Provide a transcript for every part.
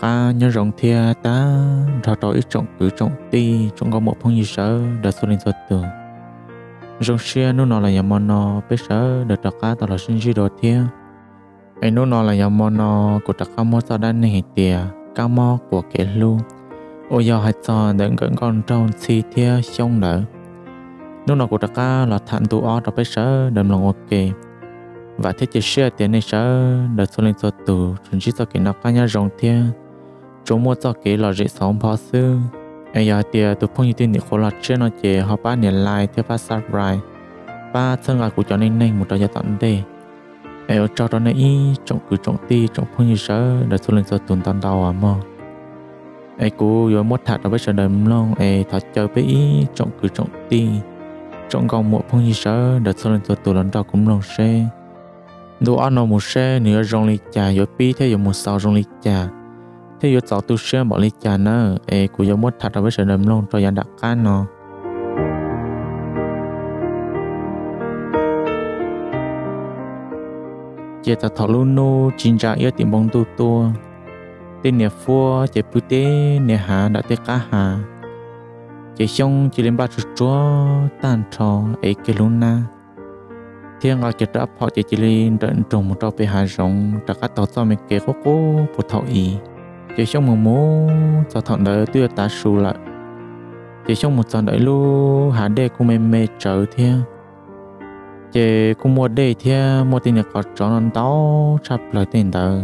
cả nhân rộng thia ta ra trò ít trọng cử trọng ti trọng có một phong như sở đã xuất lên thuật tường rồng xia nó nó là nhà mòn nó bây sở đã trò cá tao là sinh duy đồ thia ấy nó nó là nhà mòn nó của trò cá mò sao đan này tia cá mò của kẻ lu ô giờ hạt sò đã gần con trong xì thia xong nữa nó nó của trò cá là thản tu o trò bây sở đầm lòng ok và thế chế xe tiền này sở đã xuất lên thuật tù chúng chỉ cho kẻ năng cá nhân rồng thia chỗ mua cho kế là dễ sống bao sư ai giờ tiề tụ phong như tin để khổ là trên nó chế họ ba niệm lại theo ba sát rai ba thân ai của cho nên nên một đời gia tận đề ai ở cho đó này trong cứ trong ti trong phong như sợ đã xuống lên cho tuần tan đầu à ai cú yếu mất thạt ở bên sân đời long ai thật chơi với ý trong cứ trong ti trọng gòng một phong như sợ đã xuống lên cho tuần lần đầu cũng long xe đồ ăn nó một xe nữa rong lịch trà yếu pi theo yếu một sao rong lịch trà thế yo cháu tu sửa bỏ lý cha nè ê của yo muốn thật là với sự đầm lông cho yàn đặc cá nó chế ta thọ luôn nô chín ra yêu tìm bóng tu tu tên nhà phua chế bút tế nhà hà đã tế cá hà chế xong chỉ lên ba chục chúa tàn trò ấy cái luôn na thiên ngọc chế đã họ chế chỉ lên trận trồng một trò bề hà rộng đã cắt tàu cho mình kế cố cố bột thọ ý chỉ trong một mũ cho thằng đợi tiêu ta sù lại chỉ trong một trận đợi lu hà đê cũng mê mê chờ thia chỉ cũng mua đê thia mua tiền nhật có trọn ăn táo chắp lời tiền tờ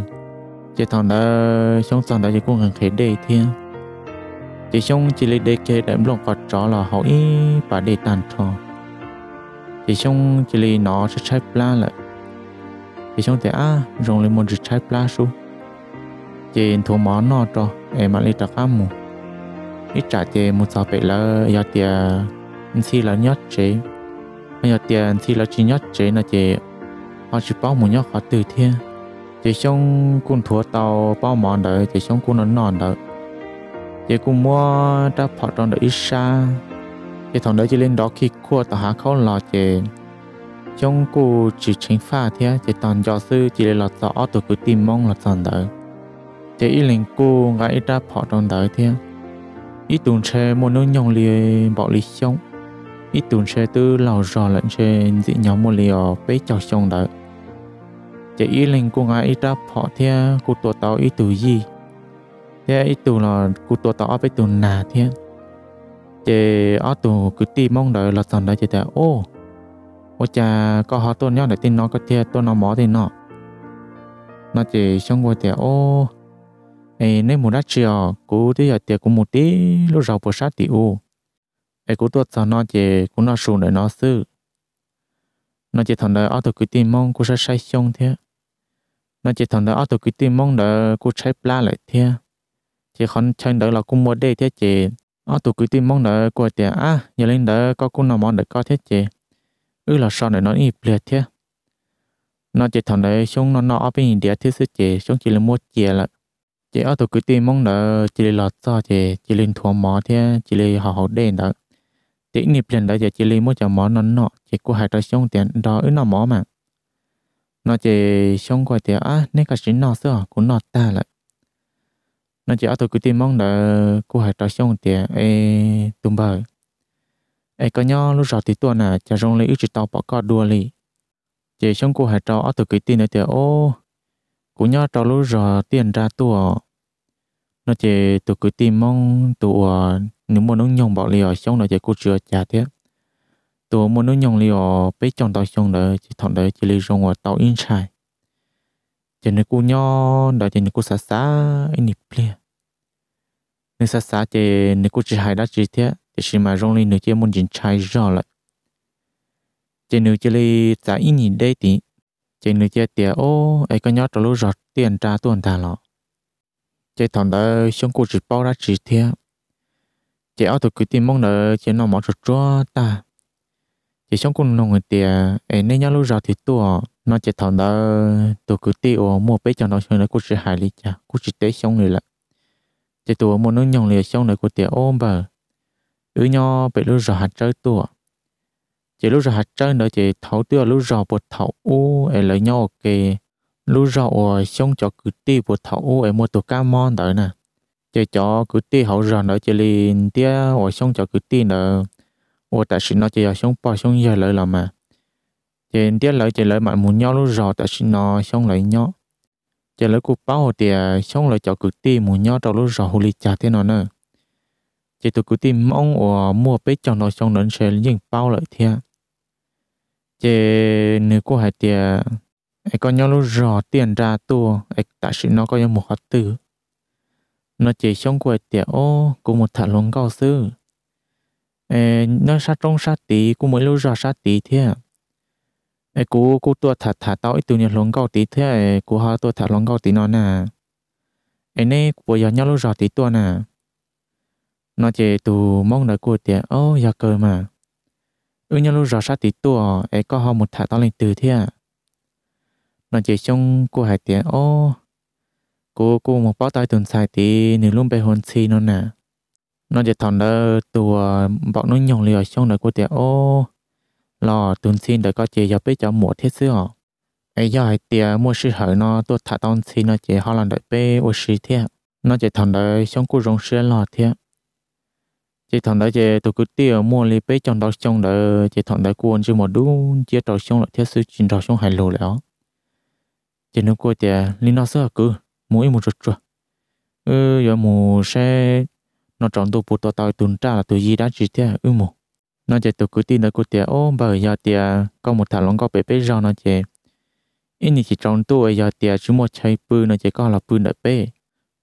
chỉ thằng đợi trong trận đợi chỉ cũng gần khế đê thia chỉ trong chỉ lấy đê kê đệm lòng có trọ là hậu ý và đê tàn trò chỉ trong chỉ lấy nó sẽ trái plan lại chỉ trong thế à rồng lên một trái plan xuống chế thu mỏ nó cho em mà lấy trả cá mù ít trả chế một sao phải là giờ tiền xí là nhót chế bây giờ tiền xí là chỉ nhót chế là chế họ chỉ bao một nhót họ từ thiên chế xong cũng thua tàu bao mòn đợi chế xong cũng nón nón đợi chế cũng mua đã phọt trong đợi ít xa chế thằng đấy chỉ lên đó khi cua tàu hạ không lo chế trong cô chỉ chính pha thế chế toàn giáo sư chỉ là lọt rõ tôi cứ tìm mong là toàn đợi chế ý linh cô gã ít ra bỏ trong đời thiên ít tuần xe một nước nhong lì bỏ lì xong ít tuần xe từ lào rò lẫn xe dị nhóm một lì ở bế chào xong đời chế ý linh cô gã ít ra bỏ thiên cô tổ tao ít từ gì thế ít tuần là cô tổ tao bế tuần nà thiên chế ở tuần cứ tìm mong đợi là tần đời chế ta ô ô cha có họ tôn nhau để tin nó có thiên tôn nó mỏ thì nó nó chỉ xong qua thì ô ấy nên một đắt chiều cú thì giờ tiệc cũng một tí lúc rau bò sát tí u ấy cú tuột sao nó chè, cú nó sùn để nó sư nó chỉ thằng đời ở từ cái tim mong cú sẽ say xong thế nó chỉ thằng đời ở từ cái tim mong để cú chạy pla lại thế chỉ còn chân đỡ là cú mua đây thế chè, ờ, ở từ cái tim mong để cú tiệc à giờ lên đỡ có cú nào món để có thế chè, ư là sao để nó ít liệt thế nó chỉ thằng đời xong nó nó ở bên địa thế sự chỉ xong chỉ là mua chè lại chị ở tụ cứ tìm mong đỡ chị lọt cho chị chị lên thua mỏ thế chị lên họ họ đen đó chị nịp lên đó giờ chị lên mua cho mỏ nó nọ chị cứ hai trái xong tiền đó ở nó mỏ mà nó chị xong qua tiền á nên cả chính nó xưa cũng nọ ta lại nó chị ở tụ cứ tìm mong đỡ cũng hai trái xong tiền ấy tụm bờ ấy có nhau lúc rồi thì tuần à cha rong lấy ít chỉ tao bỏ cọ đua li chị xong cô hai trò ở tụ cứ tìm nữa thì ô cũng nhau trò lúc rồi tiền ra tuồng nó chỉ tụ cứ tìm mong tụ ờ, nếu muốn nó nhồng bỏ liều xong nó chỉ cố chưa trả thế tụ muốn nó nhong liều bên trong tàu xong rồi chỉ thọ đấy chỉ lấy rong và tàu in sai chỉ nên cô nho đó chỉ nên cô xả xả in nịp lia nên xả xả chỉ nên cô chỉ hai đã chỉ thế chỉ xí mà rong lên nữa chỉ muốn dính chai rõ lại chỉ nếu chỉ lấy trả in nhìn đây tí chỉ nếu chỉ tiền ô ấy có nhót rồi lối giọt tiền trả tuần ta lọ chế thằng đó xuống cô chỉ bao ra chỉ thế chế áo thuật cái tiền mong là chế nó mỏ cho cho ta chế xuống cô nông người tiền em nên nhau lúc rồi thì tôi nó chế thằng đó tụi cái tiền ở mua bế cho nó xuống là cô chỉ hại lý cha cô chỉ tế xong rồi là chế tụi mua nó nhong liền xuống nơi cô tiền ôm bờ ứ nhau bị lúc rồi hạt chơi tụi chế lúc rồi hạt chơi nữa chế thấu tụi lúc rồi bột thấu u em lấy nhau kì lúc rộ ở xong cho cứ tì bộ thảo ở mua tổ cá mòn đó nè cho cho cứ tì hậu rồi nữa chỉ liền tia ở xong cho cứ tì nữa ở tại sự nó chỉ ở xong bỏ xong giờ lợi làm mà chỉ tia lợi chỉ lợi mà muốn nhau lúc rộ tại sự nó xong lợi nhau chỉ lợi cục bao thì xong à, lợi cho cứ tì muốn nhau trong lúc rộ hồ lý chả thế nào nữa chỉ tôi cứ tìm mong ở mua bếp cho nó xong nó sẽ nhìn bao lợi thế, chỉ nếu cô hãy tiệt ấy có nhau lúc rõ tiền ra tù ấy tại sự nó có nhau một hạt tử nó chỉ trong quầy tiểu ô cũng một thả luôn cao sư ấy nó sát trong xa tí cũng mới lúc rõ xa tí thế ấy à? cú cú tua thả thả tao ấy từ nhiều luôn cao tí thế ấy à? cú họ tua thả luôn cao tí nó nè ấy nè bây giờ nhau lúc rõ tí tua nè nó chỉ tù mong đợi của tiểu ô giờ cơ mà ừ nhau lúc rõ xa tí tua ấy có họ một thả tao lên từ thế à nó chỉ trong cô hải tiền ô cô cô một bó tay tuần xài thì nếu luôn bé hồn xì nó nè nó chỉ thằng đó tùa bọn nó nhồng liều trong đời cô tiền ô lò tuần xin đời có chỉ dọc biết cho mùa thiết xưa, họ ấy do hải tiền mua sư hở nó tôi thả tông xin nó chỉ họ làm đợi bé ô xì thiệt nó chỉ thằng đó trong cô rong xưa lò thiệt chỉ thằng đó chỉ tôi cứ tiền mua li bé trong đó trong đó chỉ thằng đó cuốn chưa một đu chia trò trong lại thiết sư chỉ trò trong hải lô lại đó chỉ nó cô thì lý nó sợ cứ mỗi một chút chút ừ giờ mù sẽ nó chọn tụ bút tao tao tuần tra là tụi gì đã chỉ thế ừ mù nó chỉ tôi cứ tin là cô thì ô bởi giờ thì có một thằng long có bé bé rau nó chỉ ít thì chỉ chọn tụi giờ thì chúng một chơi bự nó chỉ có là bự đợi bé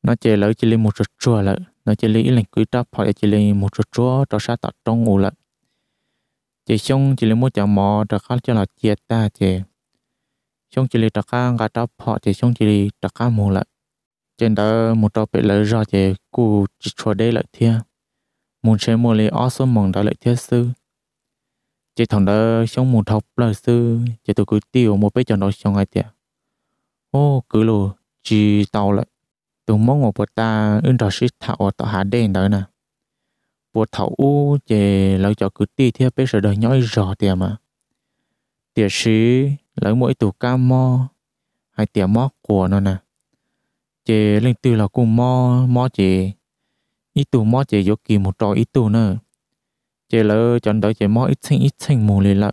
nó chỉ lấy chỉ lấy một chút chút là nó chỉ lấy lệnh quy tắc phải chỉ lấy một chút chút cho sát tạt trong ngủ lại chỉ xong chỉ lấy một chảo mò cho khác cho là chia ta chỉ xong chỉ lì tất cả ngã trao họ thì xong chỉ lì tất cả mù lại trên đó một trao bị lấy ra thì cụ chỉ cho đây lại thia muốn xem mua lấy ở số mong đó lại thia sư chỉ thằng đó trong một học lời sư chỉ tôi cứ tiêu một bé cho nó trong ai tiệt ô cứ lù chỉ tàu lại tôi mong một bữa ta ưng trò sĩ thảo tao hạ đen đó nè bữa thảo u chỉ lấy cho cứ tiêu thia bé sợ đời nhói rõ tiệt mà tiệt sĩ lỡ mỗi tù ca mo hay tiệm mó của nó nè chế lên từ là cùng mò mò chế ít tù mò chế vô kỳ một trò ít tù nữa chế lỡ chọn đợi chế mò ít xanh ít xanh mù lì lợ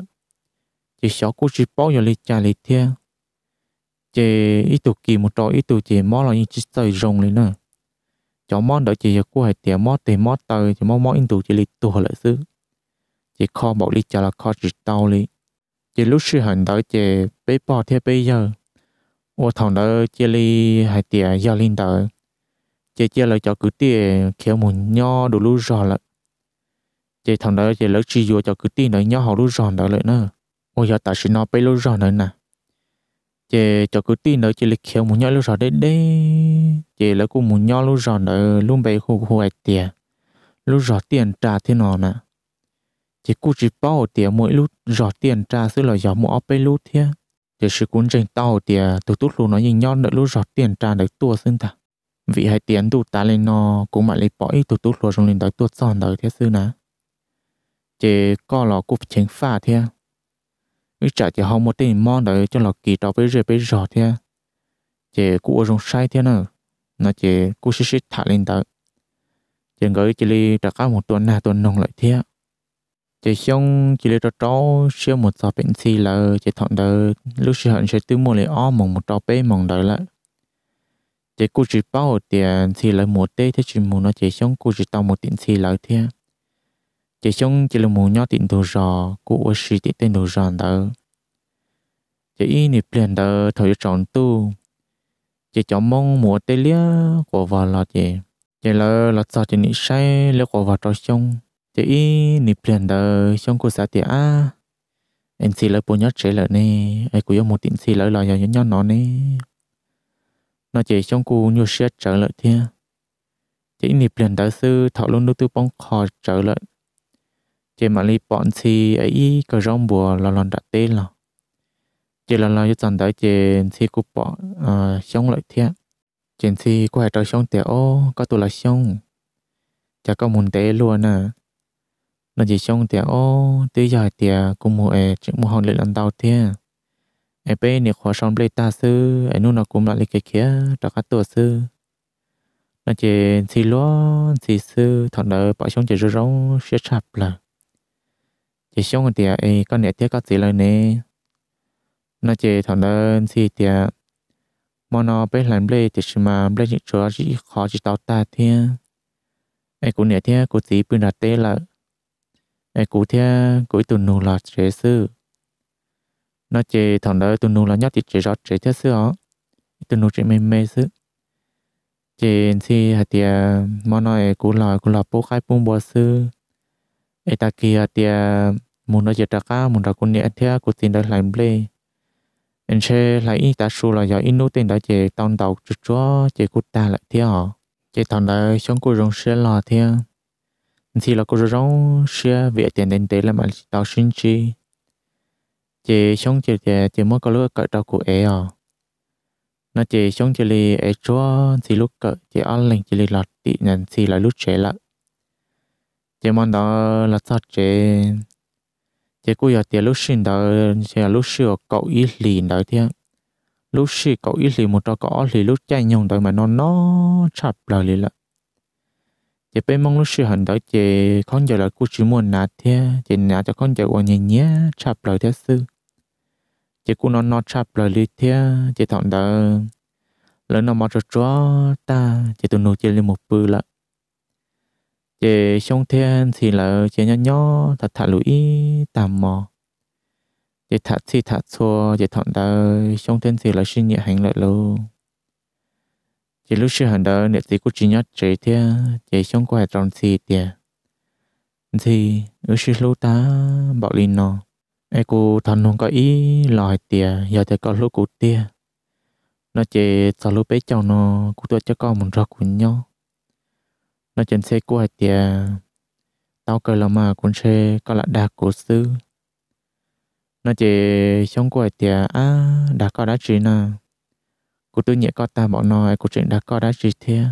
chế xó cú chỉ bó vô lì trà lì thia chế ít tù kỳ một trò ít tù chế mò là như chỉ sợi rồng lì nữa chó mò đợi chế vô cú hay tiệm mò tề mò tờ chế mò mò ít tù chế lì tù hồi lợi xứ chế kho bảo lì trà là kho chỉ tàu lì chỉ lúc sư hận đó chỉ bế bỏ thế bây giờ ô thằng đó chỉ li hai tia giao linh đó chỉ chỉ là cho cứ tia kéo một nho đủ lúc rồi là chỉ thằng đó chỉ lỡ chỉ vô cho cứ tia nó nho họ lúc rồi đó lại nữa ô giờ ta sẽ nói bế lúc rồi nữa nè chỉ cho cứ tia nó chỉ li kéo một nho lúc rồi đấy đấy chỉ lấy cũng một nho lúc rồi nữa luôn bày khu khu hai tia lúc rồi tiền trả thế nào nè chỉ cú chỉ bao tiền mỗi lúc rõ tiền ra xứ là gió mua bê lúc thế để sự cuốn trình tàu tiền từ tốt lù nó nhìn nhon đợi lúc rõ tiền ra được tua xưng ta vì hai tiền tụt ta lên nó cũng mà lấy bỏ ít tụt tút lù trong lên đợi tua giòn đợi thế xứ nè chỉ có là cú chính pha thế ít trả chỉ không một tiền mon đợi cho là kỳ đó với rồi bây giờ thế chỉ cú ở trong sai thế nữa nó chỉ cú xí xích thả lên đợi chỉ gửi chỉ đi trả cả một tuần nà tuần nông lại thế chỉ xong chỉ lấy cho cháu xíu một tập bệnh xì là chỉ thọn đời lúc sinh hận sẽ tư mua lấy ó mong một trò bé mong đời lại chỉ cô chỉ bao tiền thì lại một tê thế chỉ muốn nó chỉ xong cô chỉ tao một tiền thì lại thế chỉ xong chỉ là muốn nhau tiền đồ rò cô ở xí tiền tiền đồ rò đó chỉ ý nịp liền đó thời chọn tu chỉ chọn mong mùa tê lia của vợ là chỉ chỉ là là sao chỉ nghĩ say lấy của vợ trong xong chị nịp liền đờ trong cuộc xã dạ tiệt à em xì lỡ bố nhớ trẻ lỡ nè ai cũng yêu một tiện xì lỡ lò nhỏ nhỏ nó nè nó chỉ trong cô nhiều sẽ trở lại thia chỉ nịp liền đỡ sư thọ luôn đôi tư bóng khó trở lại chỉ mà li bọn xì ấy có rong bùa lo lòn đã tê lò chỉ là lò cho chọn đỡ chỉ xì cô bỏ trong ờ, lại thia chỉ xì cô hai trở trong tiểu có tụ là trong chả có muốn té luôn à nó chỉ trong tiệc ô tí dài tiệc cùng một ẻ chữ một hòn lệ lần đầu tiên ẻ bê nè khó xong lệ ta sư ẻ nu nó cùng lại cái kia cho các tổ sư nó chỉ xì lúa xì sư thằng đỡ bỏ trong chỉ rú rong sẽ chạp là chỉ trong tiệc ẻ có nè tiệc các gì lời nè nó chỉ thằng đỡ xì tiệc mà nó bé làm lệ thì mà lệ những chỗ chỉ khó chỉ tao ta thiên ẻ cũng nè tiệc cũng chỉ bên đặt tê là ai cú thia cú tu nô là chế sư nó chế thằng đó tu nô là nhất thì chế rót chế thia sư ó tu nô chế mê mê sư chế khi hạt tia món nói cú là cú là bố khai bung bò sư ai ta kia hạt tia muốn nói chế ta cá muốn ra con nhẹ thia cú tin đã làm play anh chế lại ta su là do inu tiền đã chế tông đầu chút chúa chế cú ta lại thia họ chế thằng đó sống cú rong xe lò thia thì là cô rồi rong xe về tiền đến tế là mà tao xin chi chị sống chị chị chị mới có lúc cởi trâu của em à nó chị sống chị li em chúa thì lúc cởi chị ăn lên chị li lọt tị nhận thì là lúc trẻ lại chị mong đó là thật chị chị cô giờ tiền lúc xin đó chị lúc xưa cậu ý lì đó thế lúc xưa cậu ý lì một trò cỏ thì lúc chạy nhung đó mà nó nó chặt lời lì lại chỉ bên mong lúc sự hận đó chỉ con giờ là cô chỉ muốn nạt thế chỉ nạt cho con giờ của nhẹ nhẹ chạp lời thế sư chỉ cô nó nó chạp lời lý thế chỉ thằng đó lớn nó mà cho chó ta chỉ tụi nó chỉ lên một bự lận chỉ trong thiên thì là chỉ nhỏ nhỏ thật thà lũi tạm mò chỉ thật thì thật xua chỉ thằng đó trong thiên thì là suy nghĩ hành lại lâu chỉ lúc xưa hẳn đó nếu tí cũng chỉ nhớ chế thì chế trong quài tròn thì thì thì ở xưa lúc ta bỏ linh nó ai cô thằng nó có ý lòi tiề giờ thì có lúc cụ tiề nó chế sau lúc bé cháu nó cụ tôi cho con một rọ của nhau nó chân xe của tiề tao cười là mà cũng xe có là đa cổ sư nó chế trong của tiề à đã có đã trí nào cô tôi nhẹ có ta bỏ nói cụ chuyện đã có đã chỉ thế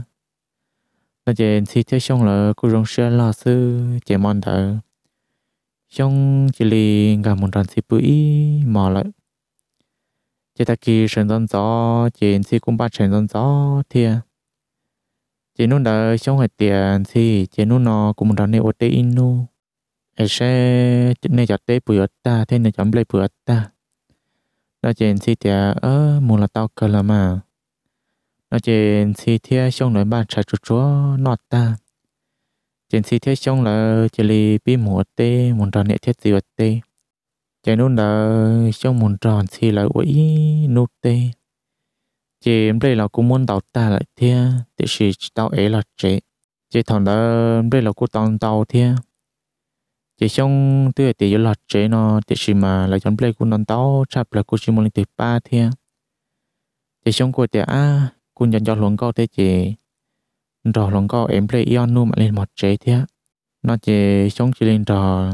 là chị thì theo xong là cô rong xe lo sư chị mòn thở xong chỉ lì gặp một đoàn xì bưởi mò lại chị ta kỳ sườn dân gió chị thì cũng bắt sườn dân gió thia chị nút đỡ xong hết tiền thì chị nút nó cũng một đoàn này ô tê inu ấy sẽ nên chặt tê bưởi ta thế nên chọn lấy bưởi ta nó chỉ chỉ tia ở mù là tao cơ là mà nó chỉ chỉ tia xong rồi ba trả chuột chúa nọt ta chỉ chỉ tia xong là chỉ lì bi mù tê mù tròn nhẹ thiết gì tê chỉ nút là xong mù tròn thì là quỷ nút tê chỉ em đây là cũng muốn tao ta lại tia thì chỉ tao ấy là chế chỉ thằng đó đây là cũng tao tao tia chỉ xong tôi thì giờ lọt chế nó chỉ xí mà là chọn play của non tao chạp là của xí một lần ba thia chỉ xong cô thì à cô nhận cho luôn câu thế chỉ rồi luôn câu em play ion nu mà lên một chế thế nó chỉ xong chỉ lên rồi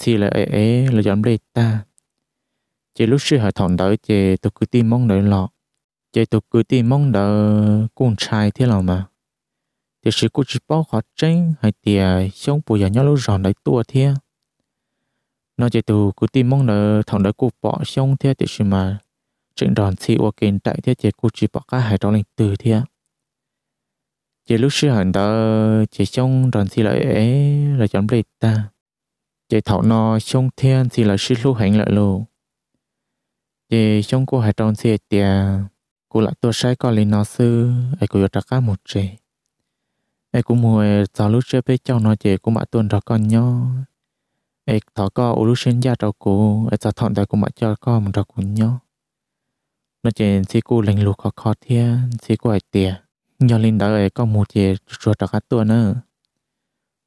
thì là ấy ấy là chọn play ta chỉ lúc xưa hỏi thằng đợi chỉ tôi cứ tìm mong đợi lọ chỉ tôi cứ tìm mong đợi con trai thế nào mà giờ sự cô chỉ bao họ tranh hay tiề xong bùi giờ à nhau lâu ròn đấy tua thia nó chỉ từ cứ tìm mong nợ thằng đấy cô bỏ xong thia thì sự mà trận đòn xì ô kiện tại thia chỉ cô chỉ bỏ cả hai đó lên từ thia chỉ lúc sư hẳn đó chỉ xong đòn xì lại ấy là chọn lấy ta chỉ thảo nó xong thia thì là sư lưu hành lại luôn chỉ xong cô hai đòn xì tiề cô lại tua sai coi lên nó sư ấy cô yêu trắc cả một trời ai cũng mua thọ lúc chơi bé cháu nó chỉ cũng mà tuần rồi con nhỏ ai thọ có ô lúc sinh ra rồi cô ai thọ thọn đời cũng mà cho con một rồi cũng nhỏ nó chỉ thì cô lành lụt khó khó thế thì cô ấy tiệt nhờ linh đó ấy có một chè ruột đặt cả tuần nữa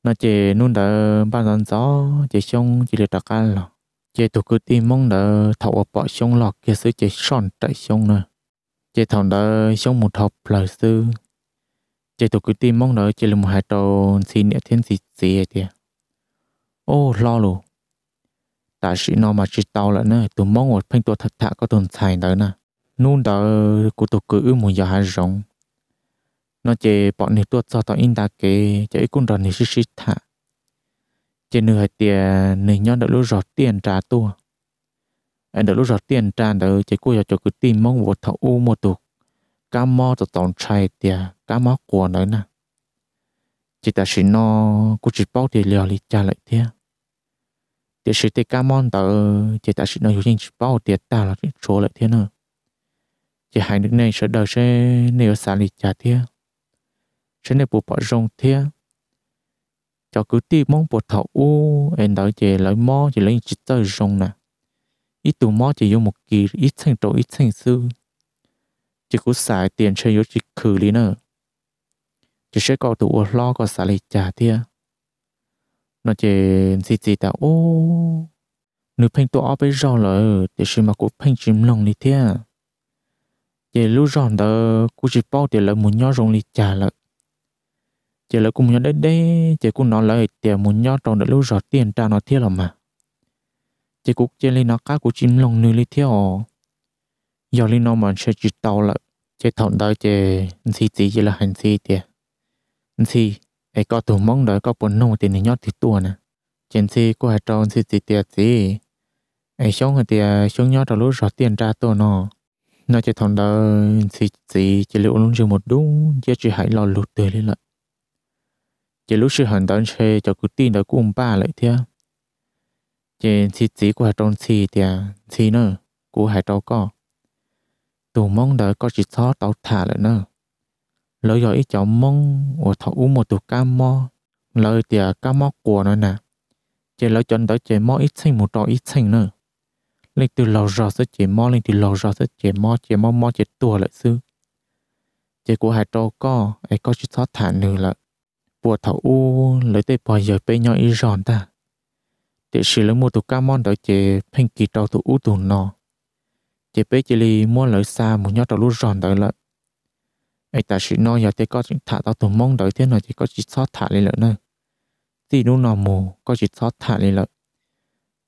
nó chỉ nôn đỡ ba lần gió chỉ sông chỉ được đặc cả lọ chè tụ cứ tìm mong đỡ thọ bỏ sông lọ kia sứ chè sòn tại sông nữa chè thọ đỡ xong một học lời sư chỉ tụ cứ tìm mong đợi chỉ là một hai trâu xin nữa thiên gì gì thế ô lo lù ta sĩ nó mà chỉ tao là nữa tụ mong một phanh tụ thật thà có tồn tại đó nè nôn đó của tụ cứ một giờ hai rộng nó chỉ bọn này tuột cho tao in ta kể chỉ cũng rồi này sĩ thà chỉ nửa tiền nửa nhon đã lúc rót tiền trả tua anh đã lúc rót tiền trả đó chỉ cô giờ cho cứ tìm mong một thằng một tụ cam mo tụ tổng trai tiền cá mó của nữa nè chỉ ta xin nó cũng chỉ bao tiền liều đi trả lại thế thì sự thì cá món tờ chỉ ta xin nó dùng chỉ bao tiền ta là số lại thế nữa chỉ hai nước này sẽ đợi sẽ nếu xả lại trả thế sẽ nếu bộ bỏ rong thế cho cứ ti mong bộ thọ u em đợi chỉ lấy mó chỉ lấy chỉ tờ rong nè ít tù mó chỉ dùng một kỳ ít thành tổ ít thành sư chỉ có xài tiền chơi yếu chỉ khử lý nữa chỉ sẽ có tụ lo có xả lì trả thia nó chỉ gì gì ta ô nữ phanh tụ ở bên rong là để sự mà cũng phanh chìm lòng đi thia chỉ lúc rong đó cũng chỉ bao tiền là muốn nhó rong lì trả lại chỉ là cũng nhớ đấy đấy chỉ cũng nói lời tiền muốn nhó trong được lúc rọt tiền trả nó thia là mà chỉ cũng chỉ lên nó cá cũng chìm lòng nữ lì thia giờ lên nó mà sẽ chỉ tàu lại chỉ thằng đó chỉ gì gì chỉ là hành gì thia thì ai có tủ mong đợi có bốn nông tiền nhót thì tua nè trên thì có hai trâu thì thì tiệt thì ai sống thì sống nhót rồi lúc rót tiền ra tua nọ nó chỉ thằng đó thì thì chỉ liệu luôn chưa một đúng chứ chỉ hãy lo lụt tươi lên lại chỉ lúc sự hận đón chơi cho cứ tin đó cũng ba lại thế trên thì chỉ của hai trâu thì thì thì nữa của hai trâu có tủ mong đợi có chỉ thó tàu thả lại nữa lời giờ ít cháu mong ở thọ u một tụ ca mò lời tiề à, ca mò của nó nè chỉ lời chọn tới chỉ mò ít xanh một trò ít xanh nữa lên từ lò rò sẽ chỉ mò lên từ lò rò sẽ chỉ mò chỉ mò mò chỉ tua lại xưa chỉ của hai trâu co ấy có chỉ thoát thả nửa lại bùa thọ u lấy tay bò giờ bây nhỏ ít giòn ta để xử lấy một tụ ca mòn tới chỉ phanh kỳ trâu tụ u tụ nò chỉ bây chỉ li mua lời xa một nhau trâu lú giòn tới lại ai ta chỉ nói giờ thì có chỉ thả tao tụm mong đợi thế này thì có chỉ sót thả lên lợi nữa thì lúc nào mù có chỉ sót thả lên lợi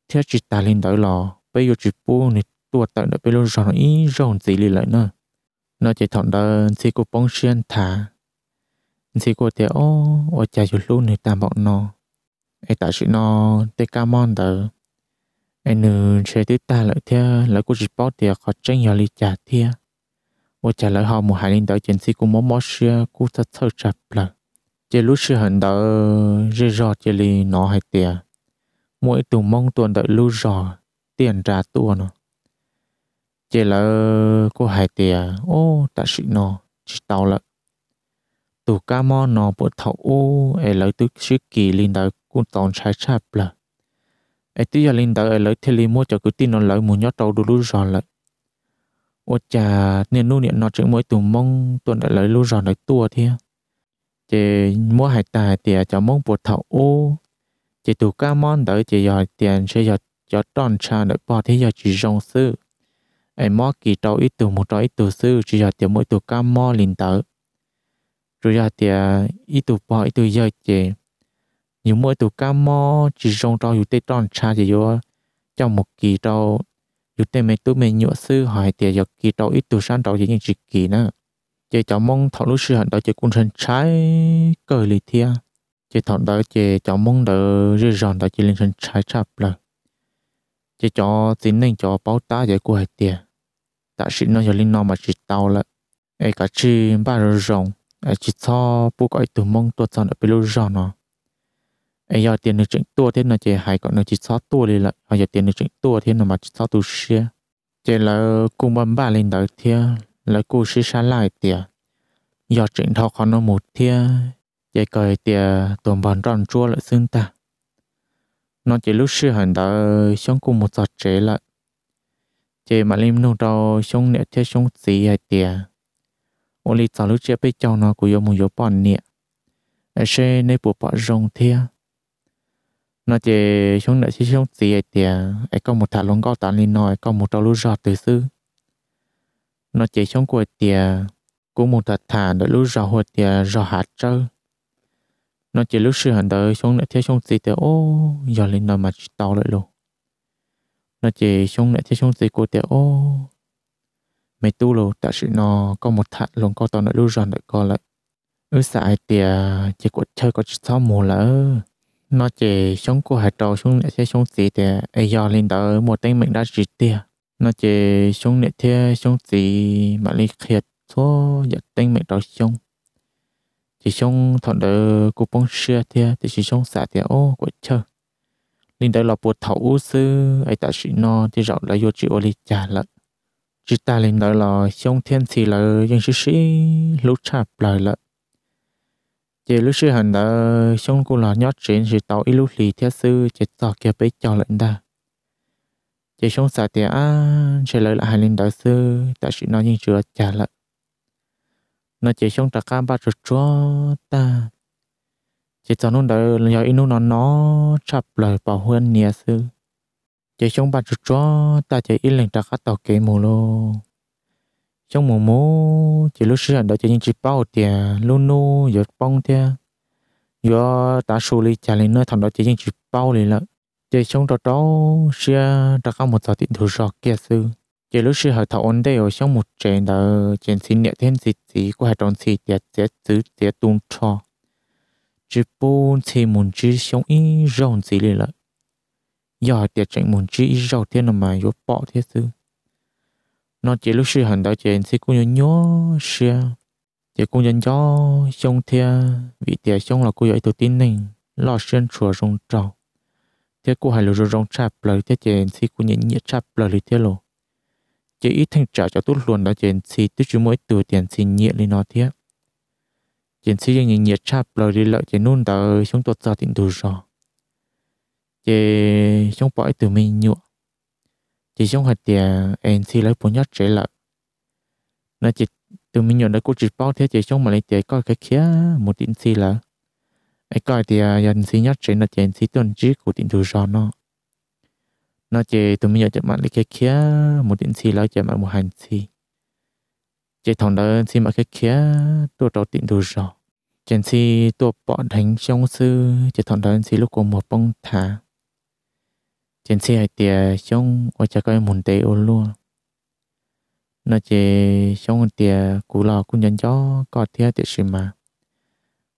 thế chỉ ta lên đợi lò bây giờ chỉ bu này tuột tận đợi bây giờ rồi nó ý rồi gì lên lợi nữa nó chỉ thọn đơn thì cô bóng xuyên thả thì cô thì ô ô cha dù luôn này tạm bọn nó ai ta chỉ nó tê ca mon đợi ai nữ sẽ tới ta lợi thế lợi của chỉ bỏ tiền khó tranh nhỏ lì trả thiệt 我 trả lời họ một hai linh đạo chiến sĩ của mỗi mỗi của ta thơ chập là chỉ lúc xưa hận đạo rơi rò chỉ lì nó hay tiền mỗi tù mong tuần đợi lưu rò tiền trả tuần nó chỉ là cô hai tiền ô ta sĩ nó chỉ tàu là tù ca mò nó bộ thầu ô ấy lấy tứ sĩ kỳ linh đạo của tàu trái chập là ấy tứ giờ linh đạo ấy lấy thế mua cho cứ tin nó lấy muốn nhót đầu đủ lưu rò lại ô chà nên nu niệm nó chữ mỗi tù mong tuần đã lấy lưu giòn đấy tua thia chị mua hải tài thì cho mong bột thảo ô chị tù ca món đợi chị giỏi tiền sẽ giờ cho tròn cha đợi bỏ thế giờ chỉ rong sư ai mò kỳ tàu ít tù một trâu ít tù sư chỉ giờ tiền mỗi tù ca mò liền tớ rồi giờ tiền ít tù bỏ ít tù giờ chị nhiều mỗi tù ca mò chỉ rong trâu dù tê tròn cha chỉ vô trong một kỳ tàu dù này mẹ tôi mẹ nhựa sư hỏi tiền giờ kỳ tàu ít tu san tàu gì những chuyện kỳ nữa chị cháu mong thọ lúc sư hẳn đó chị cũng thân trái cờ lì thia chị thọ đó chị cháu mong đỡ rư giòn đó chị lên thân trái chạp là chị cháu tính nên cháu báo tá giải của hai tiền tại sự nó giờ linh nó mà chỉ tàu là ai cả chị ba rư giòn ai chị cho bố gọi từ mong tuột giòn ở bên lô giòn nó ai giờ tiền được chỉnh tua thế nó chơi hay còn nó chỉ sót tua đi là ai giờ tiền được chỉnh tua thế nó mà chỉ sót tua xe chơi là cùng bấm ba lên đó thia, là cô sẽ xa lại tiền giờ chỉnh thao khó nó một thia, vậy cái tiền tuần bàn tròn chua lại xưng ta nó chỉ lúc xưa hẳn đã sống cùng một giọt chế lại chơi mà lim nô đâu sống nẹt thế sống gì hay tiền ô li tao lúc chưa biết cho nó cũng yêu một yêu bọn nẹt ai sẽ nên bộ bọn rồng thia nó chỉ xuống đợi chỉ xuống gì ấy thì à, ấy có một thằng luôn có tán lên nói có một trâu lúa giọt từ xứ nó chỉ xuống cuối thì à, cũng một thằng thả đợi lúa giọt hoặc thì à, giọt hạt trơ nó chỉ lúc sư hẳn đợi xuống đợi thế xuống gì thì ô giọt lên nói mà chỉ tao lại luôn nó chỉ xuống đợi thế xuống gì cuối thì ô mày tu luôn tại sự nó có một thằng luôn có tao đợi lúa giọt đợi co lại ư xài thì chỉ có chơi có chỉ sao mù lỡ nó chỉ sống của hạt trầu xuống nè sẽ xuống gì thì ai do lên đó một tên mình đã chỉ tia nó chỉ xuống nè thế xuống gì mà lấy khiệt số giật tên mình đó sống chỉ sống thọn đỡ của bông xưa thế thì chỉ sống xả thế ô của chờ lên đó là buộc thấu sư ấy ta sĩ nó thì rộng là vô chịu ô lý trả lợi chỉ ta lên đó là xuống thiên thì là dân sĩ sĩ lúc chạp lời lợi chỉ lúc sư hẳn đã trong cô là nhót trên sự tàu ít lúc lì theo sư chỉ tỏ kia bấy cho lệnh ta chỉ trong xã tiệt á chỉ lời là hai linh đạo sư đã chỉ nói nhưng chưa trả lại nó chỉ trong trạc cam ba chục cho ta chỉ cho nó đợi nhờ ít nó nó chập lời bảo huân nhà sư chỉ trong ba chục cho ta chỉ ít lệnh trạc cát tàu kế mù lô trong mùa mô chỉ lúc xưa đó chỉ những chỉ bao tiền luôn nô giờ bông tiền giờ ta xử lý trả lời nơi thầm đó chỉ những chỉ bao liền lợi chỉ trong đó đó xưa đã có một giờ tiền thử rõ kia sư chỉ lúc xưa hỏi thảo ổn đây ở trong một trận đó trận xin nhẹ thêm gì gì của hạt đồng gì để để giữ để tuôn cho chỉ bốn thì muốn chỉ trong ít rộng gì liền lợi giờ để chạy muốn chỉ ít rộng thiên là mà yếu bỏ thế sư nó chỉ lúc sư hành đạo chị thì cũng nhớ nhớ xưa chỉ cũng dành cho trong thia vị tia trong là cô dạy tự tin này lo sơn chùa rong trào thế cô hài lừa rong chạp lời thế chị thì cũng nhận nhớ chạp lời lý thế lộ chị ít thành trả cho tốt luôn đó chị thì tức chú mỗi từ tiền thì nhẹ lên nó thế chị thì nhận nhận nhớ chạp lời đi lợi chị nôn tờ trong tuột giờ tỉnh từ rồi chỉ trong bãi từ mình nhựa chỉ trong hạt tiền em thì lấy bốn nhất trở lại nó chỉ từ mình nhận đã cố chỉ bao thế chỉ trong mà lấy tiền coi cái kia một tin thì là ấy coi thì à, dần thì nhất trở là tiền thì tuần trước của tin thứ rồi nó nó chỉ từ mình nhận chậm mạng lấy cái kia một tin thì là chậm mạng một hành thì chỉ thằng đó thì mạng cái kia tôi đầu tin thứ rồi chỉ thì tôi bỏ đánh trong sư chỉ thằng đó thì lúc còn một bông thả trên xe hay tiề xong ở chả cái muốn tê ôn luôn nó chỉ xong tiề cú lò cú nhận cho có thiệt tiệt gì mà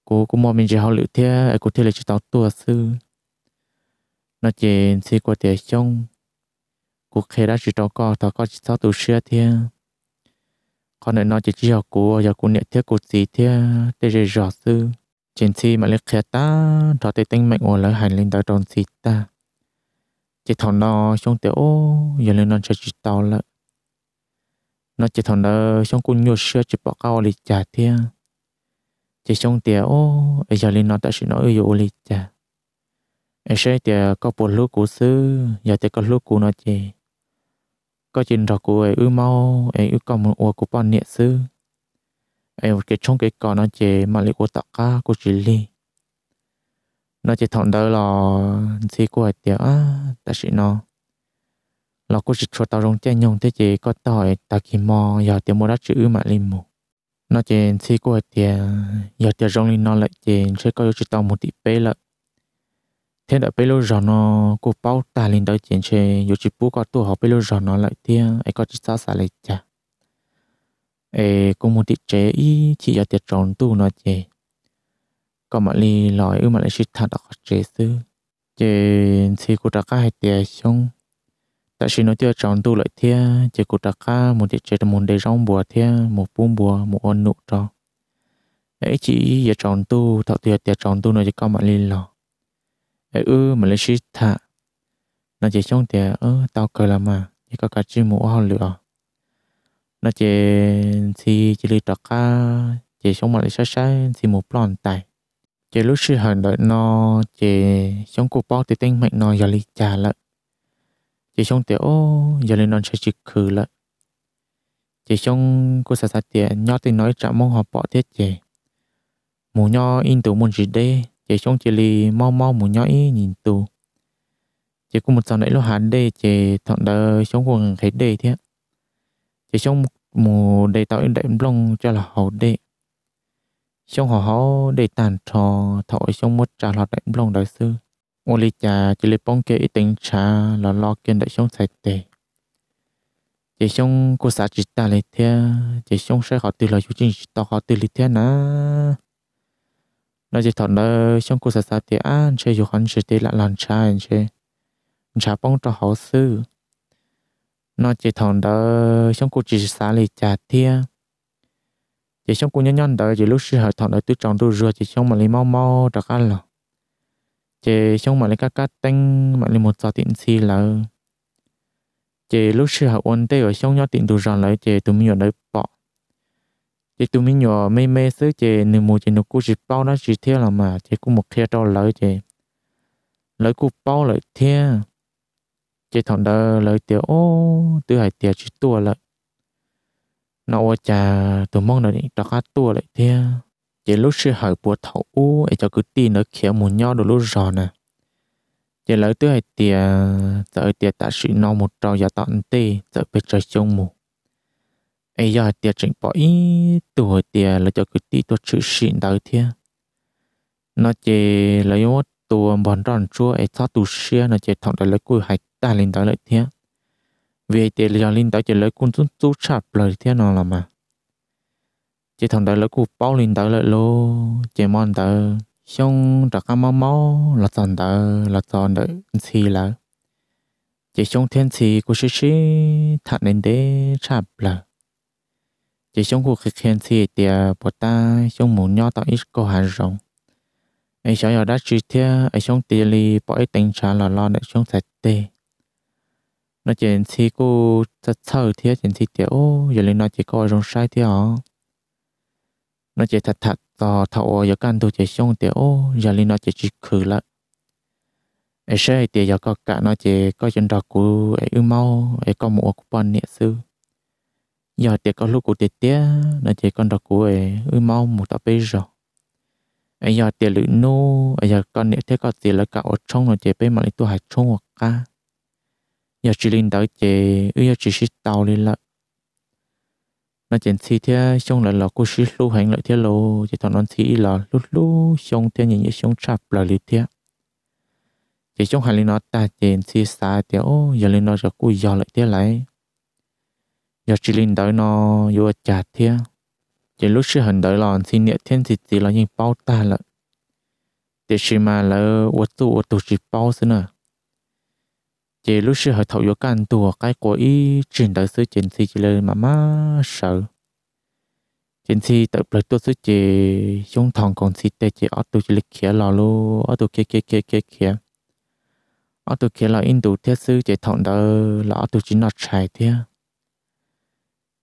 cú cũng mò mình chỉ học liệu thiệt cú thiệt là chỉ tao tua sư nó chỉ xe qua tiề xong cú khé đã chỉ tao có tao có chỉ tao tu sửa thiệt còn nữa nó chỉ chỉ học cú giờ cú nhận thiệt cú gì thiệt tê rồi rõ sư trên xe mà lấy khé ta đó tê tinh mạnh ổn là hành lên tao tròn gì ta chỉ thằng nó xong tiểu giờ lên nó chơi chỉ tao lợ nó chỉ thằng nó xong cũng nhiều xưa chỉ bỏ cao lịch trả thiên chỉ xong tiểu giờ lên nó đã chỉ nói yêu lịch trả ấy sẽ tiểu có bộ lúc của sư giờ tiểu có lúc của nó chỉ có chuyện rõ của ấy ưu mau ấy ưu cầm một ua của bọn niệm sư một cái trong cái cỏ nó chỉ mà lấy của tạc ca của chỉ li nó chỉ thọn đó là gì của tiểu ta sĩ nó là cô dịch cho tao rong chơi nhung thế chỉ có tỏi ta kỳ mò giờ tiểu mua đã chữ mà lim mù nó chỉ gì của tiểu giờ tiểu rong lên nó lại chỉ sẽ coi chỉ tao một tí pê lại thế đã pê lô giờ nó cô bao ta lên đó chỉ chơi giờ chỉ bú có tu học pê lô giờ nó lại tia ấy có chỉ sao xả lại chả ấy cô một tí chế ý chỉ giờ tiểu tròn tu nó chơi ก็มาลีลอยอือมาเลยชิดทัดออกเจซื้อเจนซีกูตะก้าให้เตียชงแต่ชิโนเตียจอนตู้เลยเทียเจกูตะก้ามุนเจเจตมุนได้ร้องบัวเทียมุปุ่มบัวมุอนุจอไอจีอย่าจอนตู้เท่าเตียเตียจอนตู้เนจะก็มาลีลอไออือมาเลยชิดทัด nó chỉ trong thì ơ tao cười là mà chỉ có cả chữ mũ hoa lửa nó chỉ thì chỉ lì trọc ca chỉ trong mà lại sai sai thì một lon tài chỉ lúc sư hận đợi nó chỉ trong cuộc bao thì tinh mạnh nó giờ lý trả lại chỉ trong tiểu giờ lý nó sẽ chỉ khử lại chỉ trong cô xã xã tiệt nhớ thì nói chạm mong họ bỏ thiết chỉ mù nho in tù muốn gì đây chỉ trong chỉ lì mau mau mù nho ý nhìn tù chỉ có một dòng đấy lúc hắn đây chỉ thằng đời trong quần khế đây thiết chỉ trong mù đầy tạo in đầy long cho là hậu đây xong họ họ để tàn trò thổi xong một trà lọt đại lòng đại sư ngồi lý trà chỉ lấy bóng kế tính trà là lo kiên đại xong sạch tệ chỉ xong cô xã chỉ ta lấy thế chỉ xong sẽ họ từ lời chú trình tao họ từ lý thế nà nó chỉ thọ nó xong cô xã xã thì ăn chơi dù hắn chơi thì lại làm trà anh chơi trà bóng cho họ sư nó chỉ thọ đó xong cô chỉ xã lấy trà thiêng chỉ xong cô nhân nhân đợi chỉ lúc sư hỏi thọ đợi tôi tròn tôi rửa chỉ xong mà lấy mau mau đặc ăn là chỉ xong mà lấy cá cá tinh mà lấy một giọt tiện xì là chỉ lúc sư hỏi ôn tê ở xong nhau tiện tôi ròn lại chỉ tôi mình nhỏ đợi bỏ chỉ tôi mình nhỏ mê mê xứ chỉ nửa mùa chỉ nửa cô chỉ bao nó chỉ theo là mà chỉ cũng một khe trâu lợi chỉ lợi cô bao lợi theo chỉ thọ đợi lợi tiểu ô tôi hãy tiểu chỉ tua lợi nó ở cha tụi mong nó đi tao cá tua lại thế chỉ lúc sư hỏi bùa thầu u để cho cứ tin nó khéo muốn nhau đồ lúc rò nè chỉ lấy tới hay tiề tới tiề tạ sự nó một trò giả tận tê tới bên trời chung mù ấy giờ tiề chỉnh bỏ ý tuổi tiề là cho cứ tin tôi chữ xịn tới thế nó chỉ lấy một tù bọn ròn chua ấy cho tù xia nó chỉ thằng đại lấy cùi hạch ta lên tới lại thế vì tiền là linh tới chỉ lấy quân xuống chú chạp lời thế nào là mà chỉ thằng tới lấy cụ bao linh tới lại lô chỉ mòn đã xong đặt cái máu máu là tròn đã là tròn tới thì là chỉ trong thiên thì của sĩ sĩ thật nên để chạp là chỉ trong cuộc thiên thì tiề à, bộ ta trong muốn nhau tạo ít câu hàng rộng anh sợ giờ đã chỉ thế ai trong tiền li bỏ ít tình trả là lo để trong sạch tiền nó chỉ chỉ cô thật thơ thì chỉ chỉ tiểu giờ lên nó chỉ có rong sai thì họ nó chỉ thật thật to thầu giờ căn tôi chỉ xong tiểu giờ lên nó chỉ chỉ khử lại ai sẽ thì giờ có cả nó chỉ có chân đọc của ấy ưu mau ấy có một của bọn nhẹ sư giờ thì có lúc của tiệt tiếc nó chỉ con đọc của ấy ưu mau một tập bây giờ ấy giờ tiệt lũ nô ai giờ con nhẹ thế có tiệt là cả ở trong nó chỉ bây mà lấy tôi hạt trong hoặc ca giờ chỉ linh tới chị ư giờ chỉ xí tàu lên lại nó chuyện xí thế xong lại là cô xí lưu hành lại thế lô chỉ thằng non xí là lúc lúc xong thế nhìn như xong chập là lý thế chỉ trong hành lý nó ta chuyện xí xa thế ô giờ lên nó rồi cú giờ lại thế lại giờ chỉ linh tới nó vô chả thế chỉ lúc xí hành tới lòn xí nhẹ thiên thì xí là những bao ta lại để xem mà là ô tô ô tô chỉ bao xí nữa chị lúc xưa họ thấu vô căn tùa cái của ý trình đợi sứ chính si chỉ lên mà má sợ chính si tự lời tôi sứ chị chúng thằng còn si tê chị ở tụi chị lịch khía lò lô ở tụi kia kia kia kia kia ở tụi kia là in tụi thiết sứ chị thằng đó là ở tụi chị nó chạy thế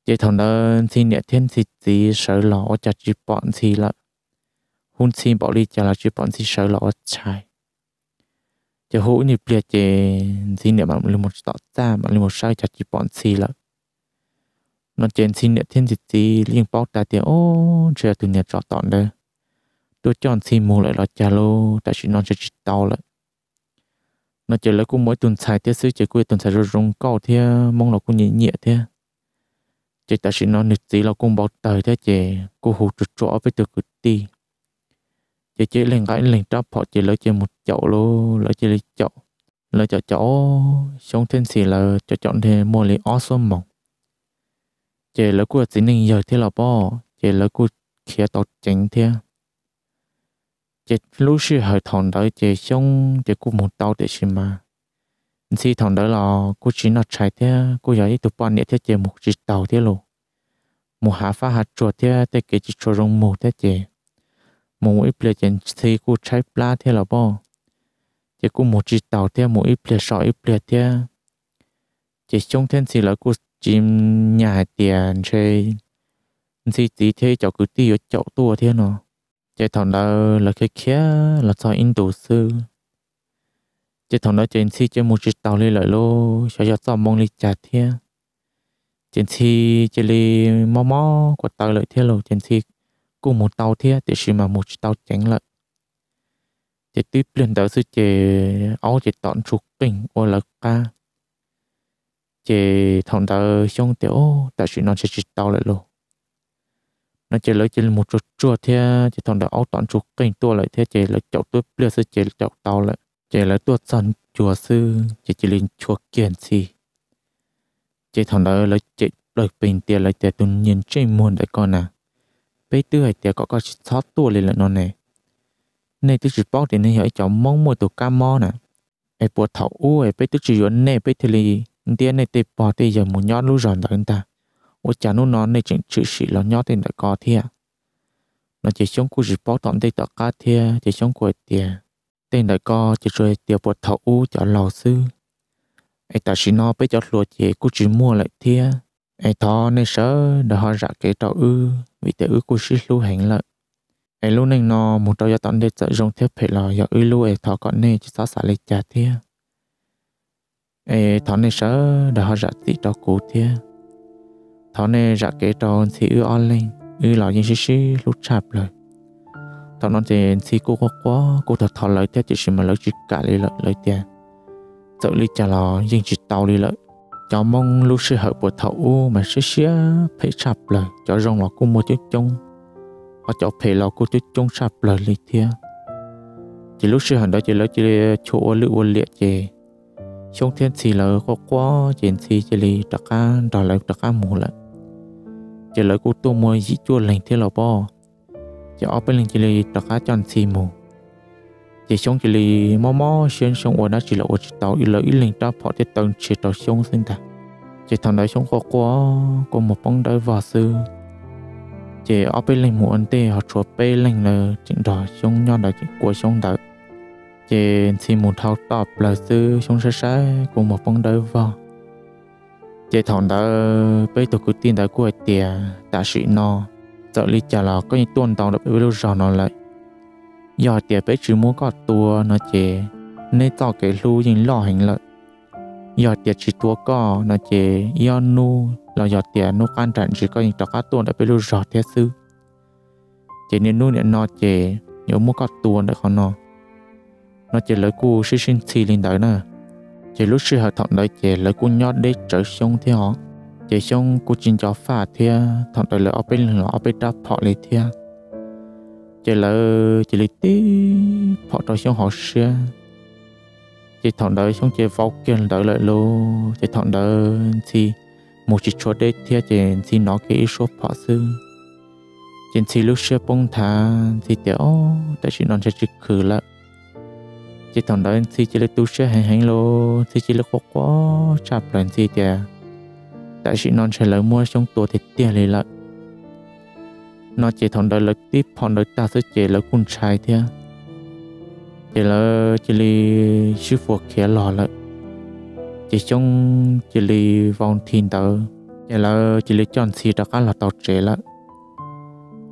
chị thằng đó si nhẹ thiên si gì sợ lò ở chặt chị bọn si là hôn si bỏ đi chả là chị bọn si sợ lò ở chạy จะหูนี่เปลี่ยนเจสิเนี่ยมันเลยหมดต่อจ้ามันเลยหมดใช้จัดจีบอนซีละนอนเจนสิเนี่ยเท่นจิตจีเลี้ยงปอกตาเตียโอ้เชื่อถึงเนี่ยจอดตอนเด้อตัวจอนซีมูเลยเราจะโลแต่ชินอนจะจิตเตาละนอนเจแล้วกูมวยตุนสายเตี้ยซื้อเจกูตุนสายรงเก้าเทียมองเรากูเหนียเหนียเทียเจแต่ชินอนหนึ่งจีเรากูบอกเตยเทียเจกูหูจุดจ่อไปตัวกูตี chỉ chỉ lên gái lên trap họ chỉ lấy chơi một chậu lô lấy chơi lấy chậu lấy chậu chậu xong thêm xì là chậu chọn thêm mua lấy awesome mỏng chỉ lấy của chính mình giờ thì là bỏ chỉ lấy của khía tọt chính thế chỉ lúc xưa hơi thằng đấy chỉ xong chỉ của một tàu để xem mà khi thằng đấy là cô chỉ nó chạy thế cô giờ tụi bọn này thế chỉ một chiếc tàu thế luôn một hạ phá hạt chuột thế thế cái chỉ cho rong mù thế chỉ một ít lệ chén thì cô trái pla thế là bao chỉ cô một chỉ tàu thế một ít lệ sọ ít lệ thế chỉ trong thiên thì là cô chim nhà tiền chơi thì tí thế cháu cứ tí ở cháu tua thế nó chỉ thằng đó là cái kia là sao in tổ sư chỉ thằng đó trên thì chỉ một chỉ tàu lên lại lô cho cho sao mong đi chặt thế trên thì chỉ li mò mò của tàu lại thế rồi trên thì cô một tàu thia thì sự mà một tàu tránh lợi thì tuy lên đó sự chế áo chế tọn trục bình ô là ca chế thằng đó xong tiểu tại sự nó sẽ chỉ tàu lại luôn nó chế lấy chế một chút chua thia chế thằng đó áo tọn trục bình tua lại thia chế lấy chậu tuy bây giờ chế chậu tàu lại chế lấy tua sân chùa sư chế chỉ lên chùa kiện gì chế thằng đó lấy chế lời bình tiền lấy tiền tuần nhiên chế muôn đại con à bây tư hay tiệc có có thoát tua lên là nó này này tôi chỉ bóc thì nên hỏi cháu mong mua tổ cam mò nè ai bùa thảo u ấy bây tôi chỉ yến này bây thì lì tiền này tiệp bỏ thì giờ muốn nhót lu giòn đó anh ta ô chả nó nó này chẳng chữ sĩ là nhót thì đã có thiệt nó chỉ sống của chỉ bóc tạm đây tọt cá thiệt chỉ sống của tiệc tên đại co chỉ chơi tiệp bùa thảo u cho lò sư ai ta chỉ nó bây cho lùa chỉ của chỉ mua lại thiệt ai thọ nên sợ đã họ ra kế tàu ư vì tế ư cô sĩ lưu hành lợi ai lưu nên nò một tàu gia tận để sợ rong thiết hệ lò do ư lưu ai thọ còn nê chỉ xóa xả lấy trà thia ai thọ nên sợ đã họ ra tí tàu cũ thia thọ nê ra kế tàu thì ư on lên ư lò những sĩ sĩ lúc chạp lời thọ nó thì thì cô quá quá cô thật thọ lời thế chỉ mà lời chỉ cả lấy lợi lời tiền tự lý trả lò nhưng chỉ tàu đi lợi cho mong lúc sư hợp bộ thảo mà sư xía phải sạp lời cho rong lọ cô mua chút chung họ cho phải lọ cô chút chung sạp lời lì thia chỉ lúc sư hẳn đó chỉ lỡ chỉ chỗ ô lự ô liệt chè trong thiên thì lỡ có quá chỉ chỉ chỉ lì đặc ca đòi lại đặc ca mù lại chỉ lỡ cô tôi mua dĩ chua lành thế lọ bò chỉ ở bên lành chỉ lì đặc ca chọn chỉ mù chỉ sống chỉ lì mò mò xuyên sống ở đó chỉ là ở chỉ tàu ít lợi ít lên đó bỏ tới tầng chỉ tàu sống sinh ta chỉ thằng đấy sống có quá có một bóng đời vợ sư chỉ ở bên lên một anh tê họ chúa bên lên là chuyện đó sống nhau đó chuyện của sống đó chỉ thì một thao tập là sư sống sai sai của một bóng đời vợ chỉ thằng đó bây giờ cứ tin đó của tiền đã sĩ nó sợ lý trả là có những tuần tàu được bây giờ nó lại giờ tiệt bé chứ mua có tua nó chê nên tao cái lu nhìn lo hình lợn giờ tiệt chỉ tua có nó chê giờ nu là giờ tiệt nu quan trọng chỉ có những trò cá tua đã bé lu rõ thế sư chỉ nên nu nên nó chê nhớ mua có tua để con nó nó chê lấy cu xin xin thì lên đấy nè chỉ lúc sư hợp thọn đấy chê lấy cu nhót để trở sông thế họ chỉ sông cu chín cho phà thế thọn đấy là ở bên lửa ở bên đáp thọ lấy thế chỉ là chỉ là tí họ đòi xuống họ xe chỉ thằng đợi xuống chỉ vào kia đợi lại luôn chỉ thằng đợi thì một chỉ cho đây thì chỉ thì nó cái số họ sư chỉ thì lúc xưa bông thả thì tiểu tại chỉ nó sẽ chỉ khử lại chỉ thằng đợi thì chỉ là tu xe hành hành luôn thì chỉ là khó quá chạp lại thì tiểu tại chỉ nó sẽ lấy mua trong tổ thịt tiền lại lại nó chỉ thằng đời lực tiếp thằng đời ta sẽ chỉ là quân sai thế chỉ là chỉ là sư phụ kia lò lợi chỉ trong chỉ là vòng thiên tử chỉ là chỉ là chọn xì đặc là tàu trẻ lợi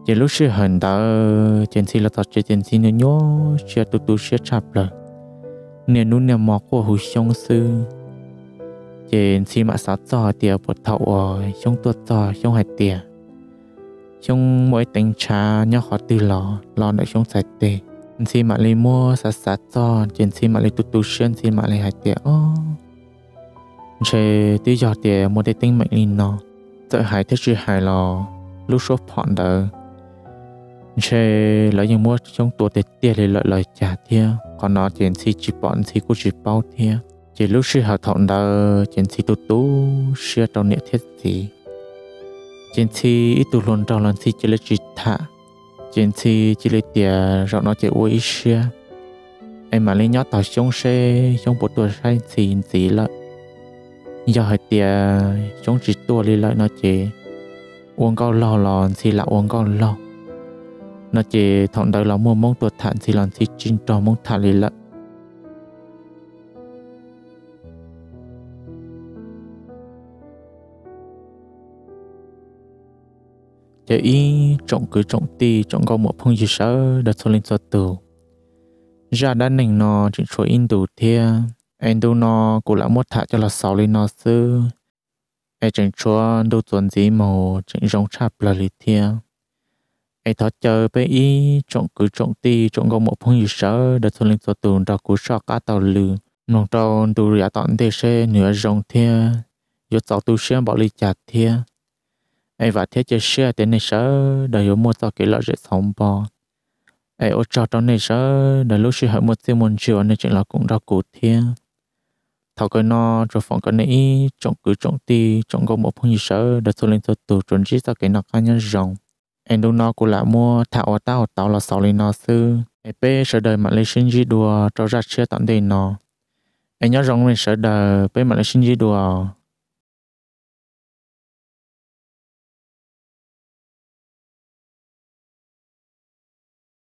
chỉ lúc sư hận tử trên xì là tàu trẻ trên xì nó nhớ sẽ tụ tụ sẽ chạp lợi nên nút nên mò của hồ sông sư trên xì mà sát giò tiền bột thậu ở trong tuột giò trong hạt tiền chúng mỗi tình trà nhỏ họ từ lò lò đợi chúng sạch tề xin mà lấy mua sạch sạch cho trên xin mà lấy tu tụt xuyên xin mà lấy hạt tiệt ô chơi tí giờ tiệt một để tinh mệnh linh nó tự hại thế chứ hại lò lúc số phận đỡ chơi lấy những mua trong tuổi tiệt tiệt thì lợi lợi trả tiệt còn nó trên xin chỉ bọn xin cũng chỉ bao tiệt chỉ lúc sư hào thọn đỡ trên xin tu tu xuyên trong niệm thiết gì trên thì ít tụ lồn trong lần thì chỉ là chỉ thả trên thì chỉ là tiền rõ nó chỉ uy xe em mà lấy nhót tàu trong xe trong bộ tuổi sai thì gì là giờ hơi tiền trong chỉ tuổi đi lại nó chỉ uống con lò lò thì là uống con lò nó chỉ thọn đời là mua mong tuổi thản thì lần thì chinh trò mong thản đi lại thế ý trọng cứ trọng ti trọng có một phong gì sợ đã thôi lên cho từ ra đã nình nó chỉ cho in đủ thia anh đâu nó cũng là một thả cho là sáu lên nó sư ai chẳng cho đâu tuần gì màu chẳng giống chạp là lì thia ai thọ chờ bé ý trọng cứ trọng ti trọng có một phong gì sợ đã thôi lên cho từ đó cú sợ cá tàu lừa nông trâu đủ rẻ tọn thế xe nửa giống thia do cháu tu xem bảo lý chặt thia ai và thế chơi xe thế này sợ đời yêu mua tao kỹ lợi dễ sống bò ai ô cho trong này sợ đời lúc chơi hợp mua tiêu môn chiều nên chuyện là cũng đau cụt thiên thảo cái nó rồi phòng cái này chọn cứ chọn ti chọn có một phong gì sợ đời thôi lên thôi tụ chuẩn chỉ tao cái nó cá nhân rộng em đâu nó cũng là mua thảo tao tao là sáu lên nó sư ai bé sợ đời mà lấy sinh gì đùa cho ra chưa tận đây nó em nhớ rộng mình sợ đời bé mà lấy sinh gì đùa